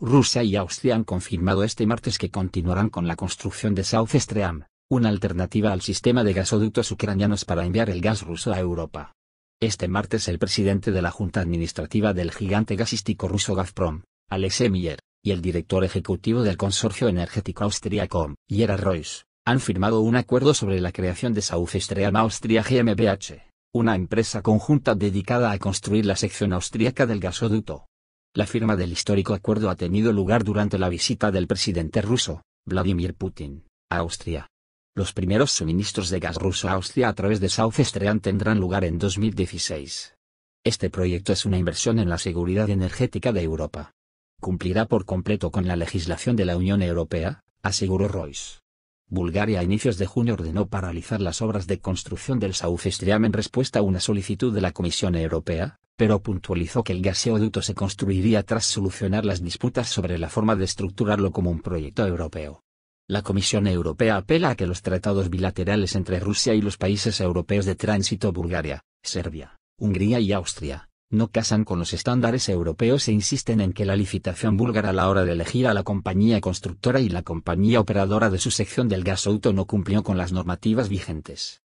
Rusia y Austria han confirmado este martes que continuarán con la construcción de South Stream, una alternativa al sistema de gasoductos ucranianos para enviar el gas ruso a Europa. Este martes el presidente de la Junta Administrativa del gigante gasístico ruso Gazprom, Alex Miller, y el director ejecutivo del consorcio energético austriaco, Jera Royce, han firmado un acuerdo sobre la creación de South Stream Austria GmbH, una empresa conjunta dedicada a construir la sección austríaca del gasoducto. La firma del histórico acuerdo ha tenido lugar durante la visita del presidente ruso, Vladimir Putin, a Austria. Los primeros suministros de gas ruso a Austria a través de South Stream tendrán lugar en 2016. Este proyecto es una inversión en la seguridad energética de Europa. Cumplirá por completo con la legislación de la Unión Europea, aseguró Royce. Bulgaria a inicios de junio ordenó paralizar las obras de construcción del South Stream en respuesta a una solicitud de la Comisión Europea, pero puntualizó que el gaseoducto se construiría tras solucionar las disputas sobre la forma de estructurarlo como un proyecto europeo. La Comisión Europea apela a que los tratados bilaterales entre Rusia y los países europeos de tránsito Bulgaria, Serbia, Hungría y Austria, no casan con los estándares europeos e insisten en que la licitación búlgara a la hora de elegir a la compañía constructora y la compañía operadora de su sección del gasoducto no cumplió con las normativas vigentes.